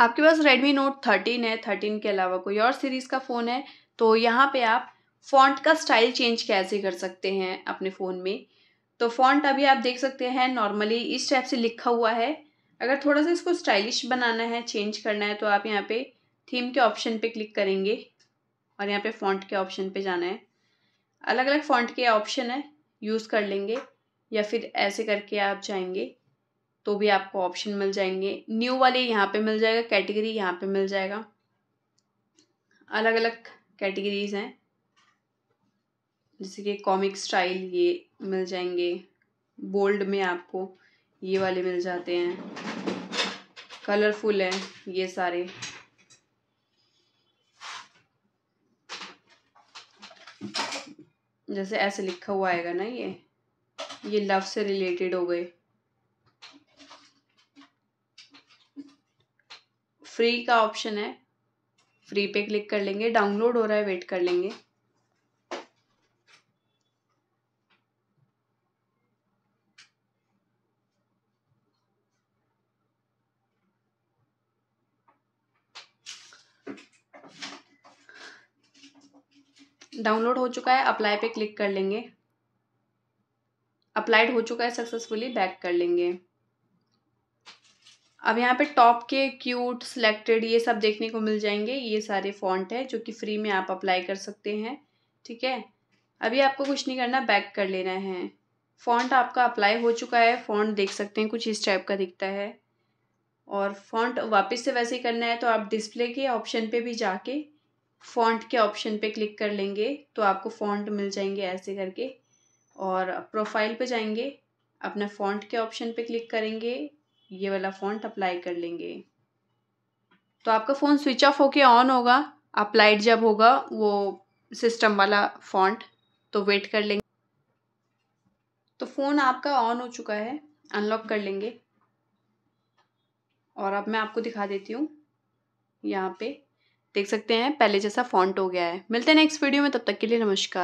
आपके पास Redmi Note 13 है 13 के अलावा कोई और सीरीज़ का फ़ोन है तो यहाँ पे आप फॉन्ट का स्टाइल चेंज कैसे कर सकते हैं अपने फ़ोन में तो फॉन्ट अभी आप देख सकते हैं नॉर्मली इस टाइप से लिखा हुआ है अगर थोड़ा सा इसको स्टाइलिश बनाना है चेंज करना है तो आप यहाँ पे थीम के ऑप्शन पे क्लिक करेंगे और यहाँ पे फॉन्ट के ऑप्शन पे जाना है अलग अलग फॉन्ट के ऑप्शन है यूज़ कर लेंगे या फिर ऐसे करके आप जाएंगे तो भी आपको ऑप्शन मिल जाएंगे न्यू वाले यहाँ पे मिल जाएगा कैटेगरी यहाँ पे मिल जाएगा अलग अलग कैटेगरीज हैं जैसे कि कॉमिक स्टाइल ये मिल जाएंगे बोल्ड में आपको ये वाले मिल जाते हैं कलरफुल हैं ये सारे जैसे ऐसे लिखा हुआ आएगा ना ये ये लव से रिलेटेड हो गए फ्री का ऑप्शन है फ्री पे क्लिक कर लेंगे डाउनलोड हो रहा है वेट कर लेंगे डाउनलोड हो चुका है अप्लाई पे क्लिक कर लेंगे अप्लाइड हो चुका है सक्सेसफुली बैक कर लेंगे अब यहाँ पे टॉप के क्यूट सिलेक्टेड ये सब देखने को मिल जाएंगे ये सारे फॉन्ट हैं जो कि फ्री में आप अप्लाई कर सकते हैं ठीक है अभी आपको कुछ नहीं करना बैक कर लेना है फॉन्ट आपका अप्लाई हो चुका है फॉन्ट देख सकते हैं कुछ इस टाइप का दिखता है और फॉन्ट वापस से वैसे ही करना है तो आप डिस्प्ले के ऑप्शन पे भी जाके फॉन्ट के ऑप्शन पे क्लिक कर लेंगे तो आपको फॉन्ट मिल जाएंगे ऐसे करके और प्रोफाइल पे जाएंगे अपना फॉन्ट के ऑप्शन पे क्लिक करेंगे ये वाला फॉन्ट अप्लाई कर लेंगे तो आपका फ़ोन स्विच ऑफ होके ऑन होगा अप्लाइड जब होगा वो सिस्टम वाला फॉन्ट तो वेट कर लेंगे तो फ़ोन आपका ऑन हो चुका है अनलॉक कर लेंगे और अब मैं आपको दिखा देती हूँ यहाँ पे देख सकते हैं पहले जैसा फॉन्ट हो गया है मिलते हैं नेक्स्ट वीडियो में तब तक के लिए नमस्कार